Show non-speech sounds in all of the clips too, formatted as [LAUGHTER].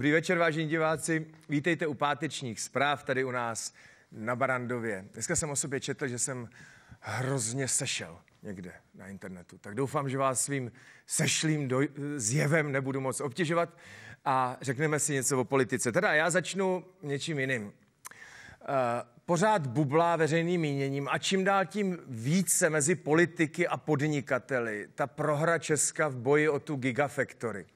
Dobrý večer, vážení diváci. Vítejte u pátečních zpráv tady u nás na Barandově. Dneska jsem o sobě četl, že jsem hrozně sešel někde na internetu. Tak doufám, že vás svým sešlým doj- zjevem nebudu moc obtěžovat a řekneme si něco o politice. Teda já začnu něčím jiným. Eh, pořád bublá veřejným míněním a čím dál tím více mezi politiky a podnikateli ta prohra Česka v boji o tu gigafactory –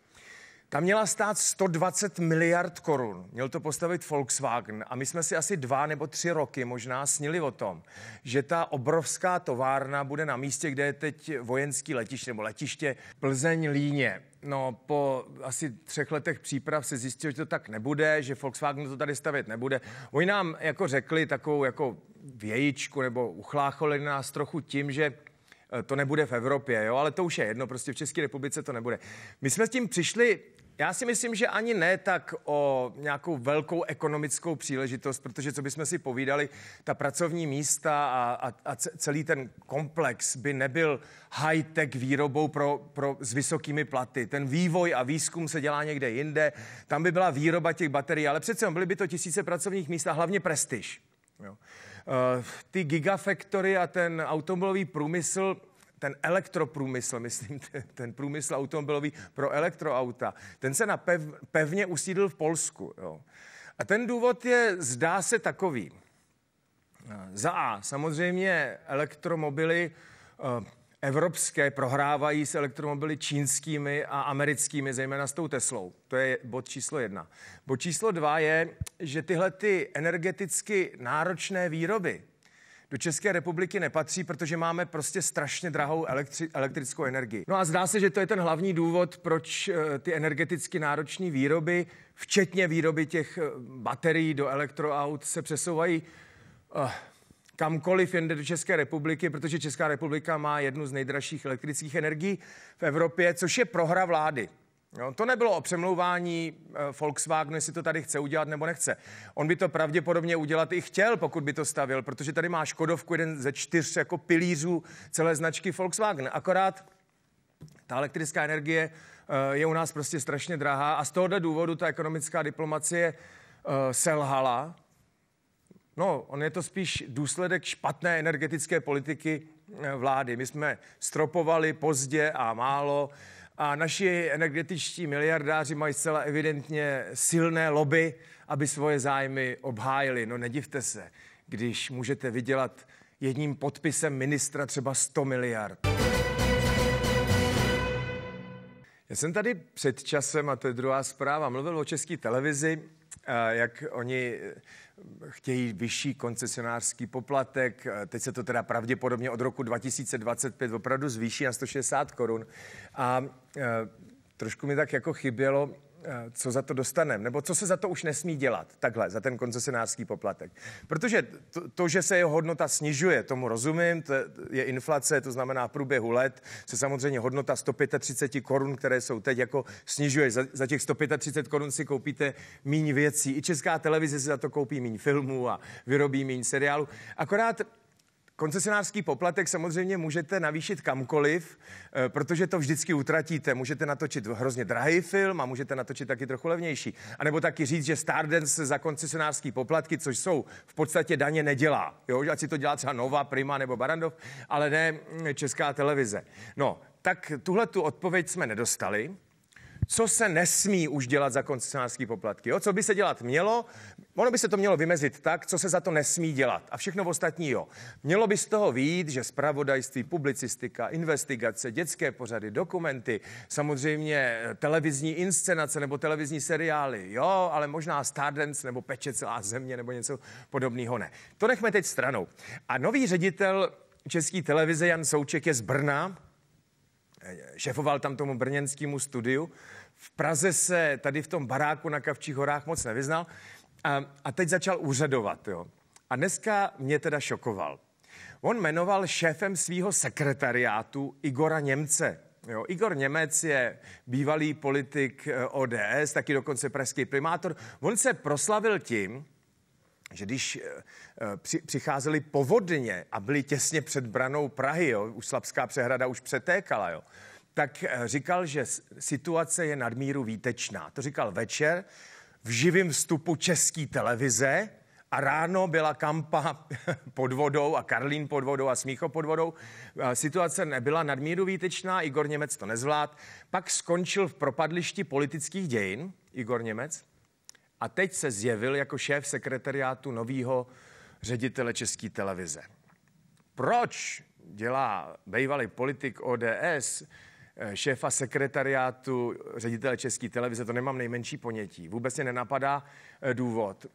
ta měla stát 120 miliard korun. Měl to postavit Volkswagen a my jsme si asi dva nebo tři roky možná snili o tom, že ta obrovská továrna bude na místě, kde je teď vojenský letiště nebo letiště Plzeň Líně. No, po asi třech letech příprav se zjistilo, že to tak nebude, že Volkswagen to tady stavět nebude. Oni nám jako řekli takovou jako vějičku nebo uchlácholi nás trochu tím, že eh, to nebude v Evropě, jo, ale to už je jedno, prostě v České republice to nebude. My jsme s tím přišli já si myslím, že ani ne tak o nějakou velkou ekonomickou příležitost, protože co bychom si povídali, ta pracovní místa a, a, a celý ten komplex by nebyl high-tech výrobou pro, pro, s vysokými platy. Ten vývoj a výzkum se dělá někde jinde, tam by byla výroba těch baterií, ale přece byly by to tisíce pracovních míst a hlavně prestiž. Jo. Uh, ty gigafactory a ten automobilový průmysl ten elektroprůmysl, myslím, [LAUGHS] ten průmysl automobilový pro elektroauta, ten se na pev, pevně usídl v Polsku. Jo. A ten důvod je, zdá se takový. Za A, samozřejmě elektromobily eh, evropské prohrávají s elektromobily čínskými a americkými, zejména s tou Teslou. To je bod číslo jedna. Bod číslo dva je, že tyhle ty energeticky náročné výroby, do České republiky nepatří, protože máme prostě strašně drahou elektri- elektrickou energii. No a zdá se, že to je ten hlavní důvod, proč eh, ty energeticky náročné výroby, včetně výroby těch eh, baterií do elektroaut, se přesouvají uh, kamkoliv jen do České republiky, protože Česká republika má jednu z nejdražších elektrických energií v Evropě, což je prohra vlády. No, to nebylo o přemlouvání eh, Volkswagenu, jestli to tady chce udělat nebo nechce. On by to pravděpodobně udělat i chtěl, pokud by to stavil, protože tady má Škodovku jeden ze čtyř jako pilířů celé značky Volkswagen. Akorát ta elektrická energie eh, je u nás prostě strašně drahá a z tohohle důvodu ta ekonomická diplomacie eh, selhala. No, on je to spíš důsledek špatné energetické politiky vlády. My jsme stropovali pozdě a málo, a naši energetičtí miliardáři mají zcela evidentně silné lobby, aby svoje zájmy obhájili. No nedivte se, když můžete vydělat jedním podpisem ministra třeba 100 miliard. Já jsem tady před časem, a to je druhá zpráva, mluvil o české televizi jak oni eh, chtějí vyšší koncesionářský poplatek. Eh, teď se to teda pravděpodobně od roku 2025 opravdu zvýší na 160 korun. A eh, trošku mi tak jako chybělo, Eh, co za to dostaneme, nebo co se za to už nesmí dělat, takhle, za ten koncesionářský poplatek. Protože to, to že se jeho hodnota snižuje, tomu rozumím, to je inflace, to znamená v průběhu let se samozřejmě hodnota 135 korun, které jsou teď, jako snižuje. Za, za těch 135 korun si koupíte méně věcí. I česká televize si za to koupí méně filmů a vyrobí méně seriálu. Akorát Koncesionářský poplatek samozřejmě můžete navýšit kamkoliv, eh, protože to vždycky utratíte. Můžete natočit hrozně drahý film a můžete natočit taky trochu levnější. A nebo taky říct, že Stardance za koncesionářský poplatky, což jsou v podstatě daně, nedělá. Jo, ať si to dělá třeba Nova, Prima nebo Barandov, ale ne mm, Česká televize. No, tak tuhle tu odpověď jsme nedostali co se nesmí už dělat za koncesionářský poplatky. Jo? Co by se dělat mělo? Ono by se to mělo vymezit tak, co se za to nesmí dělat a všechno ostatní jo. Mělo by z toho výjít, že spravodajství, publicistika, investigace, dětské pořady, dokumenty, samozřejmě eh, televizní inscenace nebo televizní seriály, jo, ale možná Stardance nebo Peče celá země nebo něco podobného ne. To nechme teď stranou. A nový ředitel České televize Jan Souček je z Brna, eh, šefoval tam tomu brněnskému studiu. V Praze se tady v tom baráku na Kavčích horách moc nevyznal. A, a teď začal úřadovat, jo. A dneska mě teda šokoval. On jmenoval šéfem svého sekretariátu Igora Němce. Jo, Igor Němec je bývalý politik eh, ODS, taky dokonce pražský primátor. On se proslavil tím, že když eh, eh, při, přicházeli povodně a byli těsně před branou Prahy, jo, už Slabská přehrada už přetékala, jo, tak říkal, že situace je nadmíru výtečná. To říkal večer v živém vstupu české televize a ráno byla kampa [LAUGHS] pod vodou a Karlín pod vodou a Smícho pod vodou. Situace nebyla nadmíru výtečná, Igor Němec to nezvlád. Pak skončil v propadlišti politických dějin, Igor Němec, a teď se zjevil jako šéf sekretariátu nového ředitele České televize. Proč dělá bývalý politik ODS Eh, šéfa sekretariátu ředitele České televize, to nemám nejmenší ponětí. Vůbec mě nenapadá eh, důvod.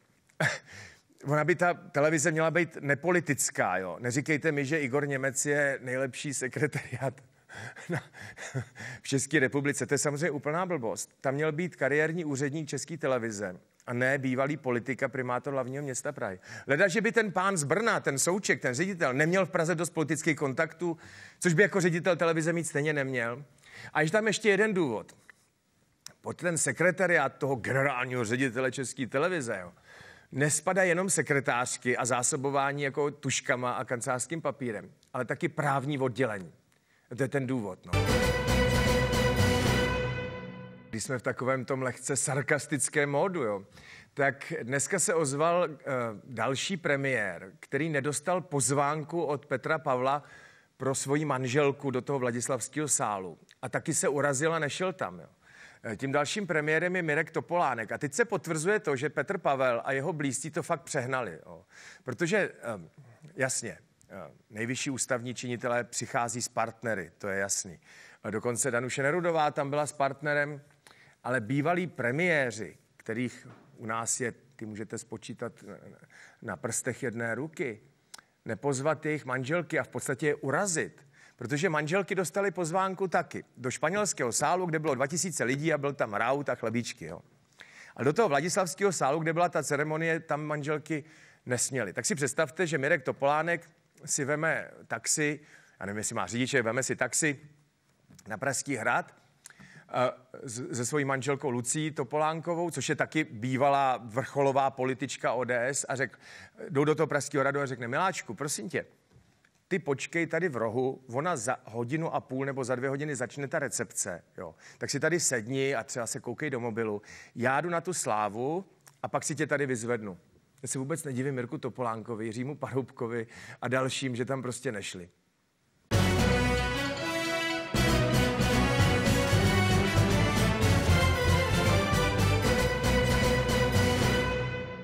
[LAUGHS] Ona by ta televize měla být nepolitická, jo. Neříkejte mi, že Igor Němec je nejlepší sekretariát [LAUGHS] v České republice. To je samozřejmě úplná blbost. Tam měl být kariérní úředník České televize a ne bývalý politika, primátor hlavního města Prahy. Leda, že by ten pán z Brna, ten souček, ten ředitel, neměl v Praze dost politických kontaktů, což by jako ředitel televize mít stejně neměl. A ještě tam ještě jeden důvod. Pod ten sekretariát toho generálního ředitele České televize, jo, nespada jenom sekretářky a zásobování jako tuškama a kancelářským papírem, ale taky právní oddělení. To je ten důvod. No. Když jsme v takovém tom lehce sarkastickém módu, jo, tak dneska se ozval uh, další premiér, který nedostal pozvánku od Petra Pavla pro svoji manželku do toho Vladislavského sálu. A taky se urazil a nešel tam. Jo. Eh, tím dalším premiérem je Mirek Topolánek. A teď se potvrzuje to, že Petr Pavel a jeho blízcí to fakt přehnali. Jo. Protože, um, jasně, Eh, nejvyšší ústavní činitelé přichází s partnery, to je jasný. Eh, dokonce Danuše Nerudová tam byla s partnerem, ale bývalí premiéři, kterých u nás je, ty můžete spočítat na prstech jedné ruky, nepozvat jejich manželky a v podstatě je urazit. Protože manželky dostaly pozvánku taky do španělského sálu, kde bylo 2000 lidí a byl tam raut a chlebíčky. Jo. A do toho Vladislavského sálu, kde byla ta ceremonie, tam manželky nesměly. Tak si představte, že Mirek Topolánek si veme taxi, já nevím, jestli má řidiče, veme si taxi na Pražský hrad eh, se svojí manželkou Lucí Topolánkovou, což je taky bývalá vrcholová politička ODS a řekl, jdou do toho Pražského radu a řekne, miláčku, prosím tě, ty počkej tady v rohu, ona za hodinu a půl nebo za dvě hodiny začne ta recepce, jo. Tak si tady sedni a třeba se koukej do mobilu. Já jdu na tu slávu a pak si tě tady vyzvednu. Já se vůbec nedivím Mirku Topolánkovi, Jiřímu Paroubkovi a dalším, že tam prostě nešli.